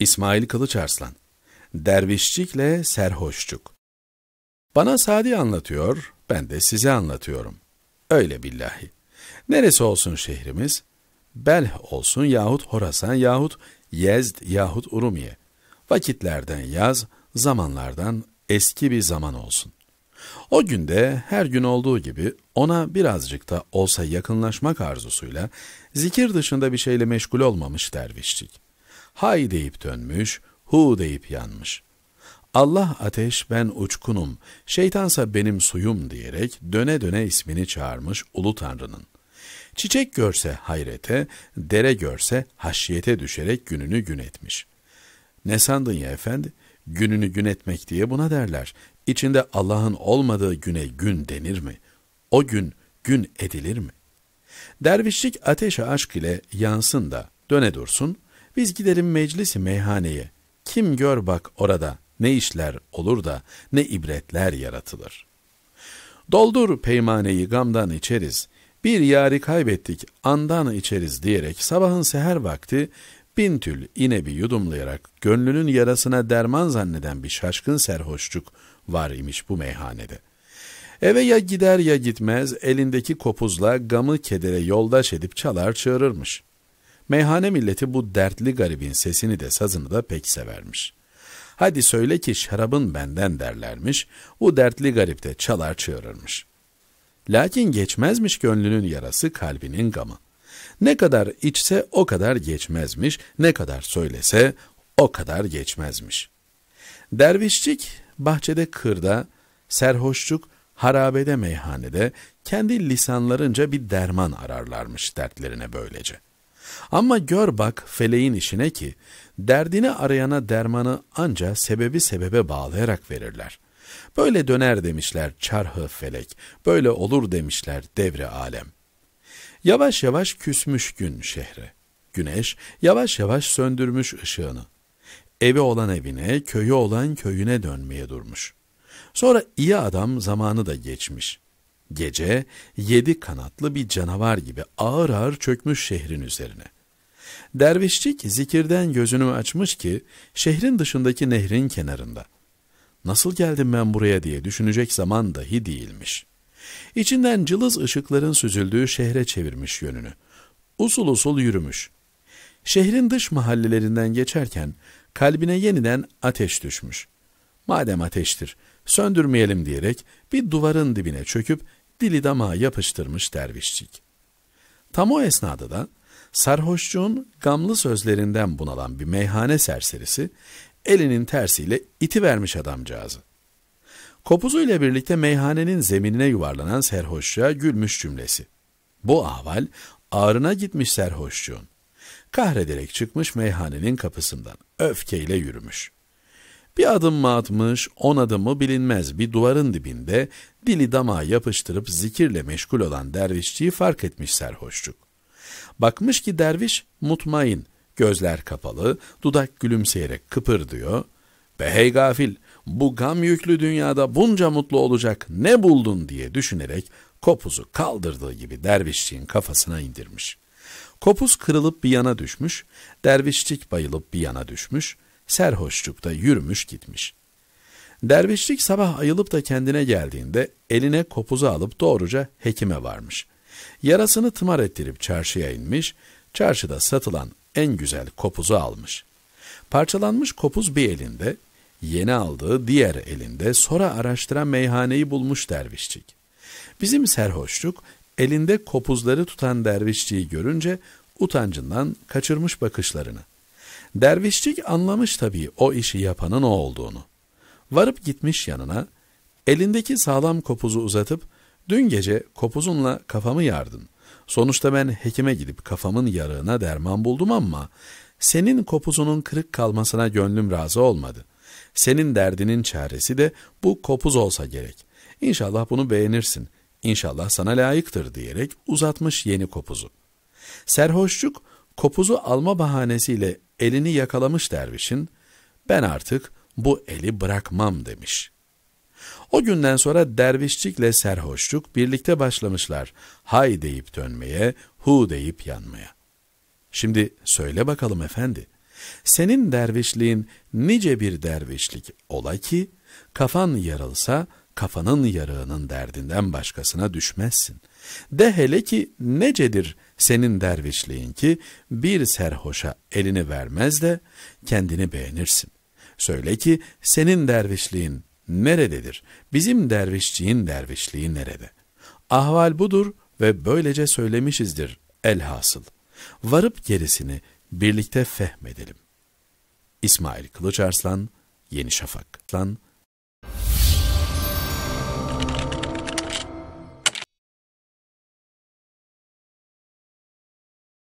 İsmail Kılıç Arslan Dervişçikle Serhoşçuk Bana Sadi anlatıyor, ben de size anlatıyorum. Öyle billahi. Neresi olsun şehrimiz? Belh olsun yahut Horasan yahut Yezd yahut Urumiye. Vakitlerden yaz, zamanlardan eski bir zaman olsun. O günde her gün olduğu gibi ona birazcık da olsa yakınlaşmak arzusuyla zikir dışında bir şeyle meşgul olmamış dervişçik hay deyip dönmüş, hu deyip yanmış. Allah ateş ben uçkunum, şeytansa benim suyum diyerek döne döne ismini çağırmış ulu tanrının. Çiçek görse hayrete, dere görse haşiyete düşerek gününü gün etmiş. Ne sandın ya efendi? Gününü gün etmek diye buna derler. İçinde Allah'ın olmadığı güne gün denir mi? O gün gün edilir mi? Dervişlik ateşe aşk ile yansın da döne dursun.'' Biz gidelim meclisi meyhaneye. Kim gör bak orada ne işler olur da ne ibretler yaratılır. Doldur peymaneyi gamdan içeriz. Bir yari kaybettik andan içeriz diyerek sabahın seher vakti bin tül inebi yudumlayarak gönlünün yarasına derman zanneden bir şaşkın serhoşçuk var imiş bu meyhanede. Eve ya gider ya gitmez elindeki kopuzla gamı kedere yoldaş edip çalar çığırırmış.'' Meyhane milleti bu dertli garibin sesini de sazını da pek severmiş. Hadi söyle ki şarabın benden derlermiş, bu dertli garip de çalar çığırırmış. Lakin geçmezmiş gönlünün yarası kalbinin gamı. Ne kadar içse o kadar geçmezmiş, ne kadar söylese o kadar geçmezmiş. Dervişçik bahçede kırda, serhoşçuk harabede meyhanede kendi lisanlarınca bir derman ararlarmış dertlerine böylece.'' Ama gör bak feleğin işine ki, derdini arayana dermanı anca sebebi sebebe bağlayarak verirler. Böyle döner demişler çarhı felek, böyle olur demişler devre alem. Yavaş yavaş küsmüş gün şehre. Güneş yavaş yavaş söndürmüş ışığını. Evi olan evine, köyü olan köyüne dönmeye durmuş. Sonra iyi adam zamanı da geçmiş.'' Gece yedi kanatlı bir canavar gibi ağır ağır çökmüş şehrin üzerine. Dervişçik zikirden gözünü açmış ki şehrin dışındaki nehrin kenarında. Nasıl geldim ben buraya diye düşünecek zaman dahi değilmiş. İçinden cılız ışıkların süzüldüğü şehre çevirmiş yönünü. Usul usul yürümüş. Şehrin dış mahallelerinden geçerken kalbine yeniden ateş düşmüş. Madem ateştir, söndürmeyelim diyerek bir duvarın dibine çöküp dili damağa yapıştırmış dervişçik. Tam o esnada da sarhoşçuğun gamlı sözlerinden bunalan bir meyhane serserisi elinin tersiyle iti vermiş adamcağızı. Kopuzuyla birlikte meyhanenin zeminine yuvarlanan serhoşçuğa gülmüş cümlesi. Bu ahval ağrına gitmiş serhoşçuğun. Kahrederek çıkmış meyhanenin kapısından öfkeyle yürümüş.'' Bir adım mı atmış, on adım mı bilinmez bir duvarın dibinde dili damağa yapıştırıp zikirle meşgul olan dervişçiyi fark etmiş serhoşçuk. Bakmış ki derviş mutmain, gözler kapalı, dudak gülümseyerek kıpırdıyor. Be hey gafil, bu gam yüklü dünyada bunca mutlu olacak ne buldun diye düşünerek kopuzu kaldırdığı gibi dervişçiğin kafasına indirmiş. Kopuz kırılıp bir yana düşmüş, dervişçik bayılıp bir yana düşmüş, serhoşçukta yürümüş gitmiş. Dervişlik sabah ayılıp da kendine geldiğinde eline kopuzu alıp doğruca hekime varmış. Yarasını tımar ettirip çarşıya inmiş, çarşıda satılan en güzel kopuzu almış. Parçalanmış kopuz bir elinde, yeni aldığı diğer elinde sonra araştıran meyhaneyi bulmuş dervişçik. Bizim serhoşluk elinde kopuzları tutan dervişçiyi görünce utancından kaçırmış bakışlarını. Dervişlik anlamış tabii o işi yapanın o olduğunu. Varıp gitmiş yanına, elindeki sağlam kopuzu uzatıp, dün gece kopuzunla kafamı yardın. Sonuçta ben hekime gidip kafamın yarığına derman buldum ama senin kopuzunun kırık kalmasına gönlüm razı olmadı. Senin derdinin çaresi de bu kopuz olsa gerek. İnşallah bunu beğenirsin. İnşallah sana layıktır diyerek uzatmış yeni kopuzu. Serhoşçuk kopuzu alma bahanesiyle elini yakalamış dervişin, ben artık bu eli bırakmam demiş. O günden sonra dervişçikle serhoşluk birlikte başlamışlar. Hay deyip dönmeye, hu deyip yanmaya. Şimdi söyle bakalım efendi, senin dervişliğin nice bir dervişlik ola ki, kafan yarılsa kafanın yarığının derdinden başkasına düşmezsin. De hele ki necedir senin dervişliğin ki bir serhoşa elini vermez de kendini beğenirsin. Söyle ki senin dervişliğin nerededir? Bizim dervişçiğin dervişliği nerede? Ahval budur ve böylece söylemişizdir elhasıl. Varıp gerisini birlikte fehmedelim. İsmail Kılıçarslan, Yeni Şafak. Lan,